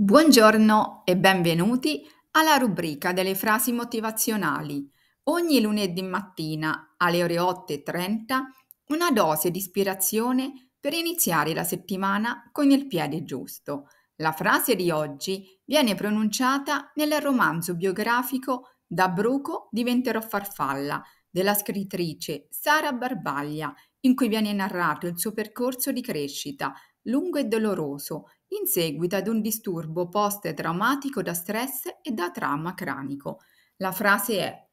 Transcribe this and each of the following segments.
Buongiorno e benvenuti alla rubrica delle frasi motivazionali. Ogni lunedì mattina alle ore 8.30 una dose di ispirazione per iniziare la settimana con il piede giusto. La frase di oggi viene pronunciata nel romanzo biografico Da bruco diventerò farfalla della scrittrice Sara Barbaglia in cui viene narrato il suo percorso di crescita, lungo e doloroso, in seguito ad un disturbo post-traumatico da stress e da trauma cranico. La frase è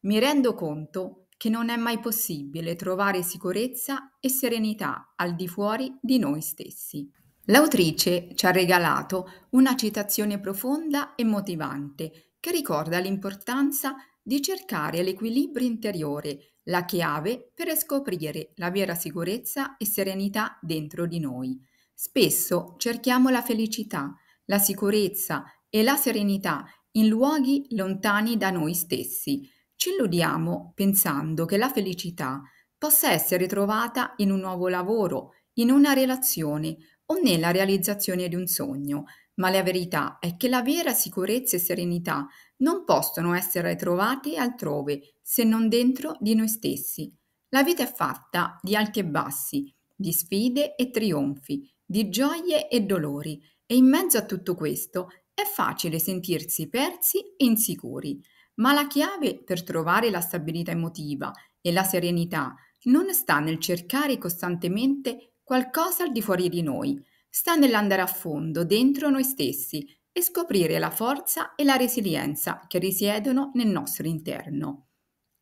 Mi rendo conto che non è mai possibile trovare sicurezza e serenità al di fuori di noi stessi. L'autrice ci ha regalato una citazione profonda e motivante che ricorda l'importanza di cercare l'equilibrio interiore la chiave per scoprire la vera sicurezza e serenità dentro di noi. Spesso cerchiamo la felicità, la sicurezza e la serenità in luoghi lontani da noi stessi. Ci illudiamo pensando che la felicità possa essere trovata in un nuovo lavoro, in una relazione o nella realizzazione di un sogno, ma la verità è che la vera sicurezza e serenità non possono essere trovate altrove se non dentro di noi stessi. La vita è fatta di alti e bassi, di sfide e trionfi, di gioie e dolori e in mezzo a tutto questo è facile sentirsi persi e insicuri, ma la chiave per trovare la stabilità emotiva e la serenità non sta nel cercare costantemente Qualcosa al di fuori di noi sta nell'andare a fondo dentro noi stessi e scoprire la forza e la resilienza che risiedono nel nostro interno.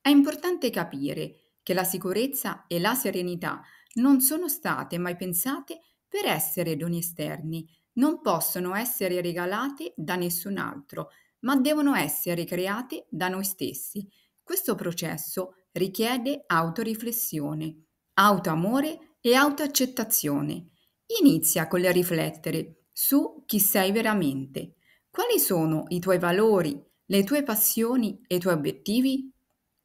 È importante capire che la sicurezza e la serenità non sono state mai pensate per essere doni esterni, non possono essere regalate da nessun altro, ma devono essere create da noi stessi. Questo processo richiede autoriflessione, autoamore e autoaccettazione. Inizia con il riflettere su chi sei veramente, quali sono i tuoi valori, le tue passioni e i tuoi obiettivi?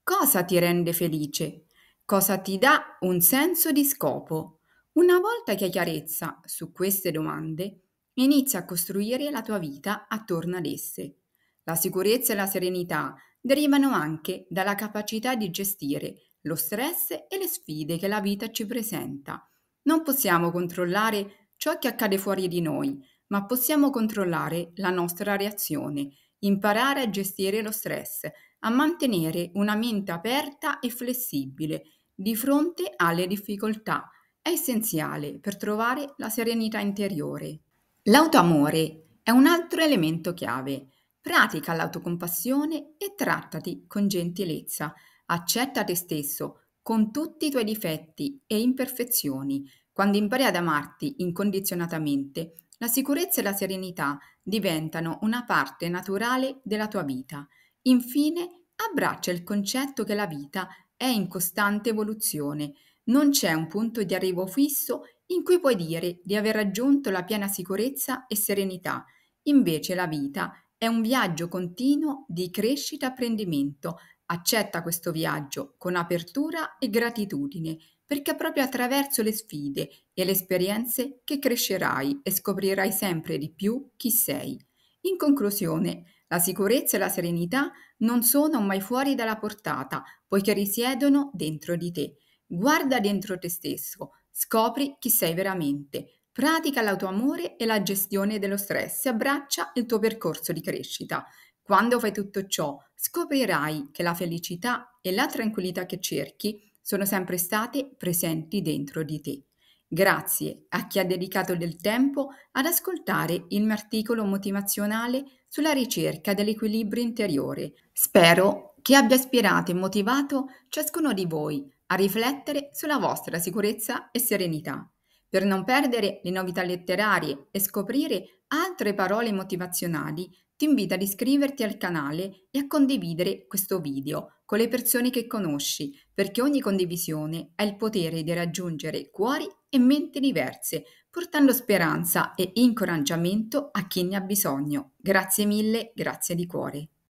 Cosa ti rende felice? Cosa ti dà un senso di scopo? Una volta che hai chiarezza su queste domande, inizia a costruire la tua vita attorno ad esse. La sicurezza e la serenità derivano anche dalla capacità di gestire lo stress e le sfide che la vita ci presenta. Non possiamo controllare ciò che accade fuori di noi, ma possiamo controllare la nostra reazione, imparare a gestire lo stress, a mantenere una mente aperta e flessibile di fronte alle difficoltà. È essenziale per trovare la serenità interiore. L'autoamore è un altro elemento chiave. Pratica l'autocompassione e trattati con gentilezza Accetta te stesso con tutti i tuoi difetti e imperfezioni. Quando impari ad amarti incondizionatamente, la sicurezza e la serenità diventano una parte naturale della tua vita. Infine, abbraccia il concetto che la vita è in costante evoluzione. Non c'è un punto di arrivo fisso in cui puoi dire di aver raggiunto la piena sicurezza e serenità. Invece la vita è un viaggio continuo di crescita e apprendimento Accetta questo viaggio con apertura e gratitudine, perché è proprio attraverso le sfide e le esperienze che crescerai e scoprirai sempre di più chi sei. In conclusione, la sicurezza e la serenità non sono mai fuori dalla portata, poiché risiedono dentro di te. Guarda dentro te stesso, scopri chi sei veramente, pratica l'autoamore e la gestione dello stress e abbraccia il tuo percorso di crescita. Quando fai tutto ciò, scoprirai che la felicità e la tranquillità che cerchi sono sempre state presenti dentro di te. Grazie a chi ha dedicato del tempo ad ascoltare il mio articolo motivazionale sulla ricerca dell'equilibrio interiore. Spero che abbia ispirato e motivato ciascuno di voi a riflettere sulla vostra sicurezza e serenità. Per non perdere le novità letterarie e scoprire altre parole motivazionali, ti invito ad iscriverti al canale e a condividere questo video con le persone che conosci, perché ogni condivisione ha il potere di raggiungere cuori e menti diverse, portando speranza e incoraggiamento a chi ne ha bisogno. Grazie mille, grazie di cuore.